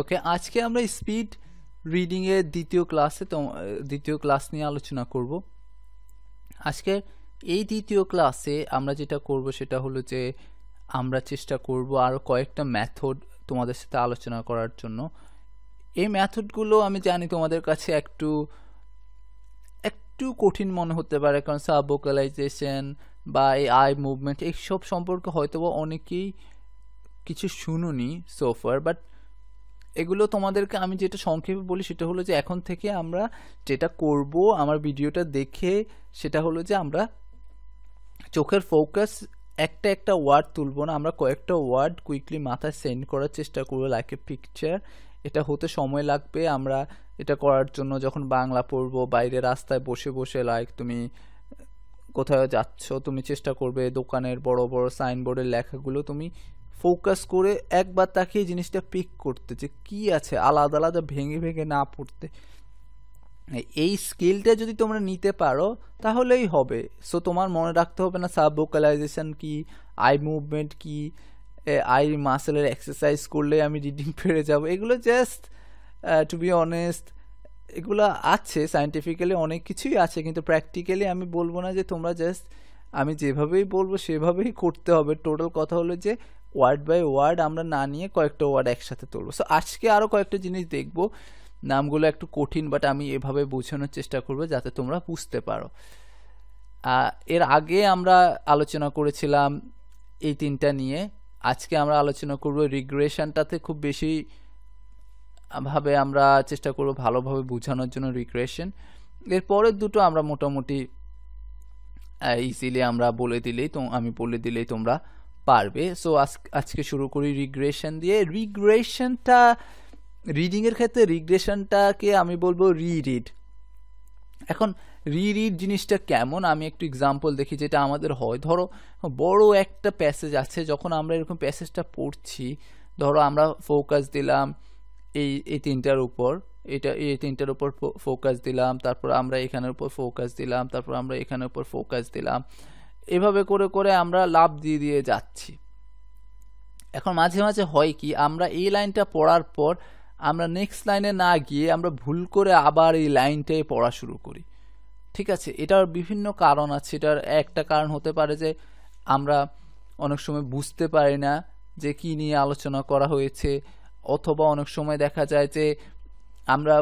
ওকে আজকে আমরা স্পিড রিডিংয়ের দ্বিতীয় ক্লাসে তো দ্বিতীয় ক্লাস নিয়ে আলোচনা করব আজকের এই দ্বিতীয় ক্লাসে আমরা যেটা করব সেটা হলো যে আমরা চেষ্টা করব আরও কয়েকটা ম্যাথড তোমাদের সাথে আলোচনা করার জন্য এই ম্যাথডগুলো আমি জানি তোমাদের কাছে একটু একটু কঠিন মনে হতে পারে কারণ সাব বা এই আই মুভমেন্ট এইসব সম্পর্কে হয়তো বা অনেকেই কিছু শুনুনি সোফার বাট এগুলো তোমাদেরকে আমি যেটা সংক্ষেপে বলি সেটা হলো যে এখন থেকে আমরা যেটা করব আমার ভিডিওটা দেখে সেটা হলো যে আমরা চোখের ফোকাস একটা একটা ওয়ার্ড তুলব না আমরা কয়েকটা ওয়ার্ড কুইকলি মাথায় সেন্ড করার চেষ্টা করবো লাইক এ পিকচার এটা হতে সময় লাগবে আমরা এটা করার জন্য যখন বাংলা পড়বো বাইরে রাস্তায় বসে বসে লাইক তুমি কোথাও যাচ্ছ তুমি চেষ্টা করবে দোকানের বড় বড় সাইনবোর্ডের লেখাগুলো তুমি ফোকাস করে একবার এই জিনিসটা পিক করতে যে কী আছে আলাদা আলাদা ভেঙে ভেঙে না পড়তে এই স্কিলটা যদি তোমরা নিতে পারো তাহলেই হবে সো তোমার মনে রাখতে হবে না সাব ভোকালাইজেশন কী আই মুভমেন্ট কী আই মাসেলের এক্সারসাইজ করলে আমি রিডিং পেরে যাব এগুলো জাস্ট টু বি অনেস্ট এগুলো আছে সায়েন্টিফিক্যালি অনেক কিছুই আছে কিন্তু প্র্যাকটিক্যালি আমি বলবো না যে তোমরা জাস্ট আমি যেভাবেই বলবো সেভাবেই করতে হবে টোটাল কথা হলো যে ওয়ার্ড বাই ওয়ার্ড আমরা না নিয়ে কয়েকটা ওয়ার্ড একসাথে তুলবো সো আজকে আরও কয়েকটা জিনিস দেখব নামগুলো একটু কঠিন বাট আমি এভাবে বোঝানোর চেষ্টা করব যাতে তোমরা বুঝতে পারো এর আগে আমরা আলোচনা করেছিলাম এই তিনটা নিয়ে আজকে আমরা আলোচনা করব রিগ্রেশনটাতে খুব বেশি ভাবে আমরা চেষ্টা করব ভালোভাবে বোঝানোর জন্য রিগ্রেশন এরপরের দুটো আমরা মোটামুটি ইজিলি আমরা বলে দিলেই তো আমি বলে দিলেই তোমরা পারবে সো আজকে শুরু করি রিগ্রেশন দিয়ে রিগ্রেশনটা রিডিংয়ের ক্ষেত্রে রিগ্রেশনটাকে আমি বলবো রিরিড এখন রিরিড জিনিসটা কেমন আমি একটু এক্সাম্পল দেখি যেটা আমাদের হয় ধরো বড় একটা প্যাসেজ আছে যখন আমরা এরকম প্যাসেজটা পড়ছি ধরো আমরা ফোকাস দিলাম এই এই তিনটার উপর এটা এই তিনটার উপর ফোকাস দিলাম তারপর আমরা এখানের উপর ফোকাস দিলাম তারপর আমরা এখানের উপর ফোকাস দিলাম এভাবে করে করে আমরা লাভ দিয়ে দিয়ে যাচ্ছি এখন মাঝে মাঝে হয় কি আমরা এই লাইনটা পড়ার পর আমরা নেক্সট লাইনে না গিয়ে আমরা ভুল করে আবার এই লাইনটাই পড়া শুরু করি ঠিক আছে এটার বিভিন্ন কারণ আছে এটার একটা কারণ হতে পারে যে আমরা অনেক সময় বুঝতে পারি না যে কি নিয়ে আলোচনা করা হয়েছে অথবা অনেক সময় দেখা যায় যে আমরা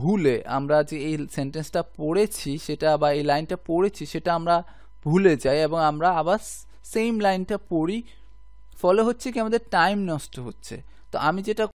ভুলে আমরা যে এই সেন্টেন্সটা পড়েছি সেটা বা এই লাইনটা পড়েছি সেটা আমরা ভুলে যাই এবং আমরা আবার সেম লাইনটা পড়ি ফলে হচ্ছে কি আমাদের টাইম নষ্ট হচ্ছে তো আমি যেটা